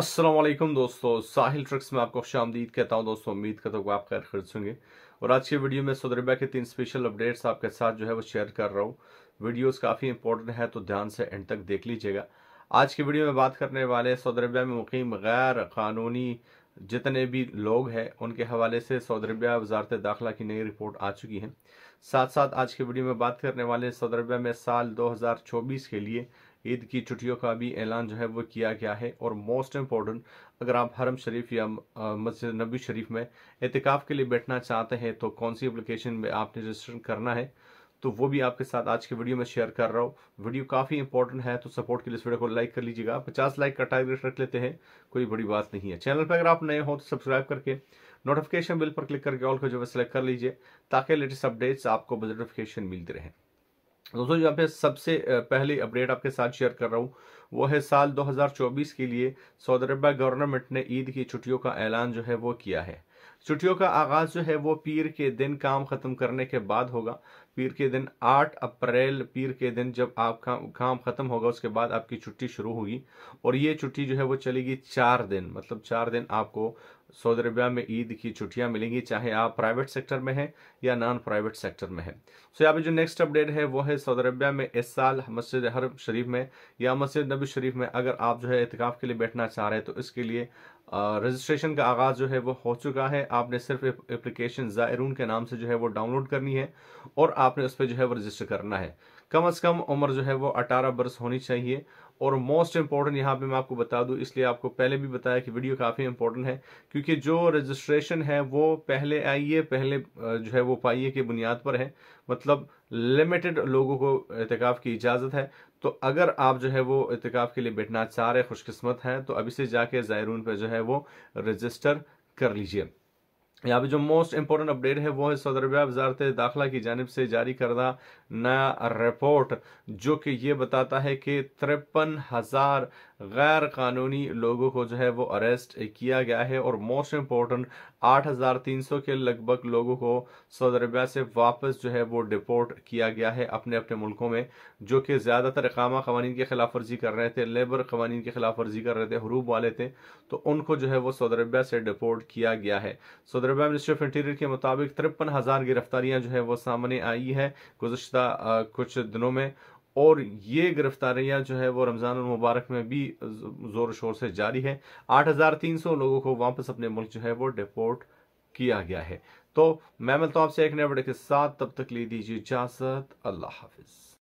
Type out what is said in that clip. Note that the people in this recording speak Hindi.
असलम दोस्तों साहिल ट्रक्स में आपको खुश आमदीद कहता हूँ दोस्तों उम्मीद का तो आप खैर खर्च और आज के वीडियो में सऊदरबिया के तीन स्पेशल अपडेट्स आपके साथ जो है वो शेयर कर रहा हूँ वीडियोस काफ़ी इंपॉर्टेंट है तो ध्यान से एंड तक देख लीजिएगा आज की वीडियो में बात करने वाले सऊदरबिया में मुकीम गैर कानूनी जितने भी लोग हैं उनके हवाले से सऊदी अरबिया वजारत दाखिला की नई रिपोर्ट आ चुकी है साथ साथ आज के वीडियो में बात करने वाले सऊदी अरबिया में साल 2024 के लिए ईद की छुट्टियों का भी ऐलान जो है वो किया गया है और मोस्ट इम्पॉर्टेंट अगर आप हरम शरीफ या मस्जिद नबी शरीफ में एहतिकाफ़ के लिए बैठना चाहते हैं तो कौन सी अप्लीकेशन में आपने रजिस्ट्रेशन करना है तो वो भी आपके साथ आज के वीडियो में शेयर कर रहा हूँ वीडियो काफ़ी इंपॉर्टेंट है तो सपोर्ट के लिए इस वीडियो को लाइक कर लीजिएगा पचास लाइक का टारगेट रख लेते हैं कोई बड़ी बात नहीं है चैनल पर अगर आप नए हो तो सब्सक्राइब करके नोटिफिकेशन बिल पर क्लिक करके ऑल को जो है सेलेक्ट कर लीजिए ताकि लेटेस्ट अपडेट्स आपको नोटिफिकेशन मिलते रहें दोस्तों यहाँ पे सबसे पहली अपडेट आपके साथ शेयर कर रहा हूँ वो है साल 2024 के लिए सऊदी अरबिया गवर्नमेंट ने ईद की छुट्टियों का ऐलान जो है वो किया है छुट्टियों का आगाज जो है वो पीर के दिन काम ख़त्म करने के बाद होगा पीर के दिन 8 अप्रैल पीर के दिन जब आपका काम ख़त्म होगा उसके बाद आपकी छुट्टी शुरू होगी और ये छुट्टी जो है वो चलेगी चार दिन मतलब चार दिन आपको सऊदी अरबिया में ईद की छुट्टियां मिलेंगी चाहे आप प्राइवेट सेक्टर में हैं या नॉन प्राइवेट सेक्टर में हैं सो यहाँ पे जो नेक्स्ट अपडेट है वो है सऊदी अरबिया में इस साल मस्जिद हरम शरीफ में या मस्जिद नबी शरीफ में अगर आप जो है इतकाफ़ के लिए बैठना चाह रहे हैं तो इसके लिए रजिस्ट्रेशन का आगाज़ जो है वो हो चुका है आपने सिर्फ एप्लीकेशन ज़ायरून के नाम से जो है वो डाउनलोड करनी है और आपने उस पर जो है वो रजिस्टर करना है कम अज़ कम उम्र जो है वो अठारह बरस होनी चाहिए और मोस्ट इम्पॉर्टेंट यहाँ पे मैं आपको बता दूँ इसलिए आपको पहले भी बताया कि वीडियो काफ़ी इम्पोर्टेंट है क्योंकि जो रजिस्ट्रेशन है वो पहले आइए पहले जो है वो पाइए की बुनियाद पर है मतलब लिमिटेड लोगों को एहतिकाफ़ की इजाज़त है तो अगर आप जो है वो एहतिकाफ़ के लिए बैठना चाह रहे खुशकस्मत हैं तो अभी से जाके ज़ायरून पर जो है वो रजिस्टर कर लीजिए यहाँ पे जो मोस्ट इम्पोर्टेंट अपडेट है वो है सऊदी अरबिया वजारत दाखिला की जानब से जारी करदा नया रिपोर्ट जो कि ये बताता है कि तिरपन हज़ार गैर कानूनी लोगों को जो है वो अरेस्ट किया गया है और मोस्ट इम्पोर्टेंट 8,300 के लगभग लोगों को सऊदी अरबिया से वापस जो है वो डिपोर्ट किया गया है अपने अपने मुल्कों में जो कि ज़्यादातर इकामा कवानीन की खिलाफ वर्जी कर रहे थे लेबर कवानीन की खिलाफ वर्जी कर रहे थे हरूब वाले थे तो उनको जो है वो सऊदी अरबिया से डिपोर्ट किया गया है Saudi Arabia ministry of interior के मुताबिक तिरपन हज़ार गिरफ्तारियां जो है वो सामने आई है गुजशत कुछ दिनों में और ये गिरफ्तारियां जो है वो रमज़ान मुबारक में भी ज़ोर शोर से जारी है 8,300 लोगों को वापस अपने मुल्क जो है वो डिपोर्ट किया गया है तो मैं मिलता हूँ आपसे एक नए बड़े के साथ तब तक ले दीजिए इजाज़त अल्लाह हाफिज़